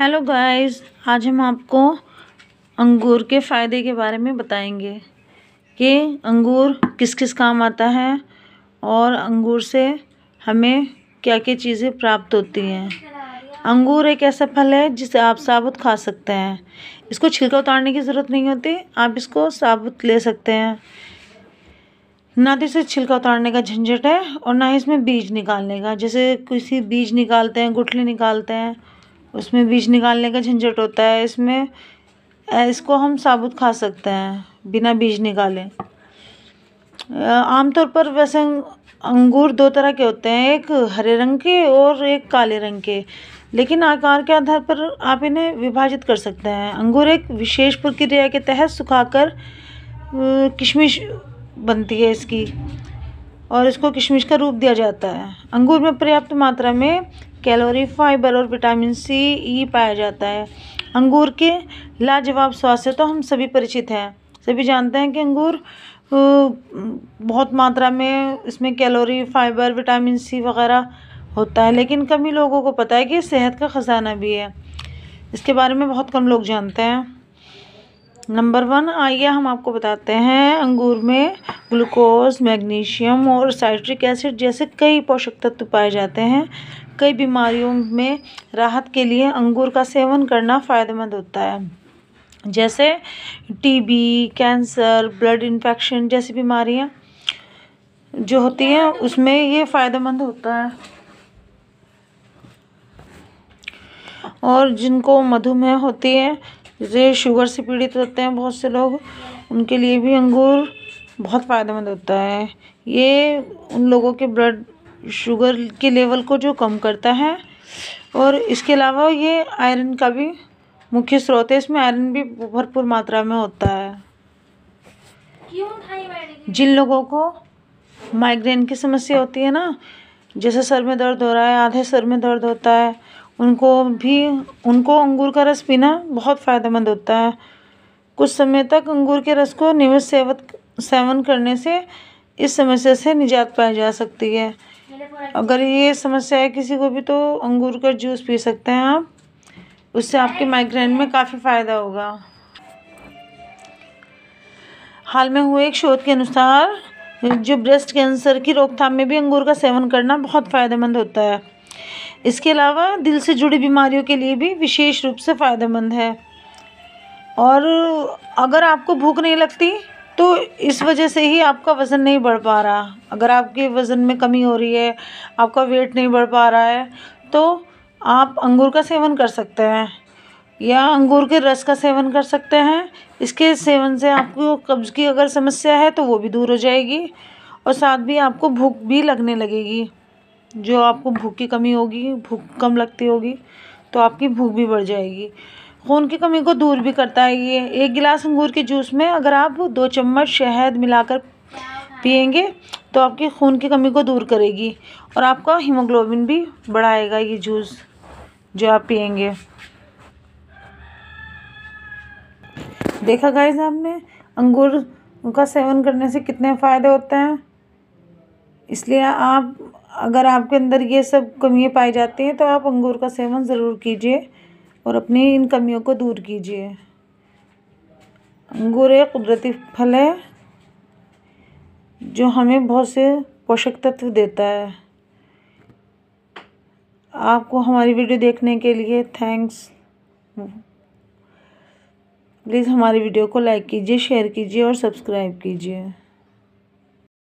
hello guys आज हम आपको अंगूर के फ़ायदे के बारे में बताएंगे कि अंगूर किस किस काम आता है और अंगूर से हमें क्या क्या चीज़ें प्राप्त होती हैं अंगूर एक ऐसा फल है जिसे आप साबुत खा सकते हैं इसको छिलका उतारने की ज़रूरत नहीं होती आप इसको साबुत ले सकते हैं ना तो इसे छिलका उतारने का झंझट है और ना ही इसमें बीज निकालने का जैसे किसी बीज निकालते हैं गुठली निकालते हैं उसमें बीज निकालने का झंझट होता है इसमें इसको हम साबुत खा सकते हैं बिना बीज निकाले आमतौर पर वैसे अंगूर दो तरह के होते हैं एक हरे रंग के और एक काले रंग के लेकिन आकार के आधार पर आप इन्हें विभाजित कर सकते हैं अंगूर एक विशेष प्रक्रिया के तहत सुखाकर किशमिश बनती है इसकी और इसको किशमिश का रूप दिया जाता है अंगूर में पर्याप्त मात्रा में कैलोरी फाइबर और विटामिन सी ई पाया जाता है अंगूर के लाजवाब स्वास्थ्य से तो हम सभी परिचित हैं सभी जानते हैं कि अंगूर बहुत मात्रा में इसमें कैलोरी फाइबर विटामिन सी वगैरह होता है लेकिन कम ही लोगों को पता है कि सेहत का ख़जाना भी है इसके बारे में बहुत कम लोग जानते हैं नंबर वन आइए हम आपको बताते हैं अंगूर में ग्लूकोज मैग्नीशियम और साइट्रिक एसिड जैसे कई पोषक तत्व पाए जाते हैं कई बीमारियों में राहत के लिए अंगूर का सेवन करना फ़ायदेमंद होता है जैसे टीबी कैंसर ब्लड इन्फेक्शन जैसी बीमारियां जो होती हैं उसमें ये फ़ायदेमंद होता है और जिनको मधुमेह होती है जैसे शुगर से पीड़ित होते हैं बहुत से लोग उनके लिए भी अंगूर बहुत फ़ायदेमंद होता है ये उन लोगों के ब्लड शुगर के लेवल को जो कम करता है और इसके अलावा ये आयरन का भी मुख्य स्रोत है इसमें आयरन भी भरपूर मात्रा में होता है जिन लोगों को माइग्रेन की समस्या होती है ना जैसे सर में दर्द हो रहा है आधे सर में दर्द होता है उनको भी उनको अंगूर का रस पीना बहुत फ़ायदेमंद होता है कुछ समय तक अंगूर के रस को नियमित सेवत सेवन करने से इस समस्या से निजात पाई जा सकती है अगर ये समस्या है किसी को भी तो अंगूर का जूस पी सकते हैं आप उससे आपके माइग्रेन में काफ़ी फ़ायदा होगा हाल में हुए एक शोध के अनुसार जो ब्रेस्ट कैंसर की रोकथाम में भी अंगूर का सेवन करना बहुत फ़ायदेमंद होता है इसके अलावा दिल से जुड़ी बीमारियों के लिए भी विशेष रूप से फ़ायदेमंद है और अगर आपको भूख नहीं लगती तो इस वजह से ही आपका वज़न नहीं बढ़ पा रहा अगर आपके वज़न में कमी हो रही है आपका वेट नहीं बढ़ पा रहा है तो आप अंगूर का सेवन कर सकते हैं या अंगूर के रस का सेवन कर सकते हैं इसके सेवन से आपको कब्ज़ की अगर समस्या है तो वो भी दूर हो जाएगी और साथ भी आपको भूख भी लगने लगेगी जो आपको भूख की कमी होगी भूख कम लगती होगी तो आपकी भूख भी बढ़ जाएगी खून की कमी को दूर भी करता है ये एक गिलास अंगूर के जूस में अगर आप दो चम्मच शहद मिलाकर पियेंगे तो आपकी खून की कमी को दूर करेगी और आपका हीमोग्लोबिन भी बढ़ाएगा ये जूस जो आप पियेंगे देखा गया आपने अंगूर का सेवन करने से कितने फ़ायदे होते हैं इसलिए आप अगर आपके अंदर ये सब कमियाँ पाई जाती हैं तो आप अंगूर का सेवन ज़रूर कीजिए और अपनी इन कमियों को दूर कीजिए अंगूर एक कुदरती फल है जो हमें बहुत से पोषक तत्व देता है आपको हमारी वीडियो देखने के लिए थैंक्स प्लीज़ हमारी वीडियो को लाइक कीजिए शेयर कीजिए और सब्सक्राइब कीजिए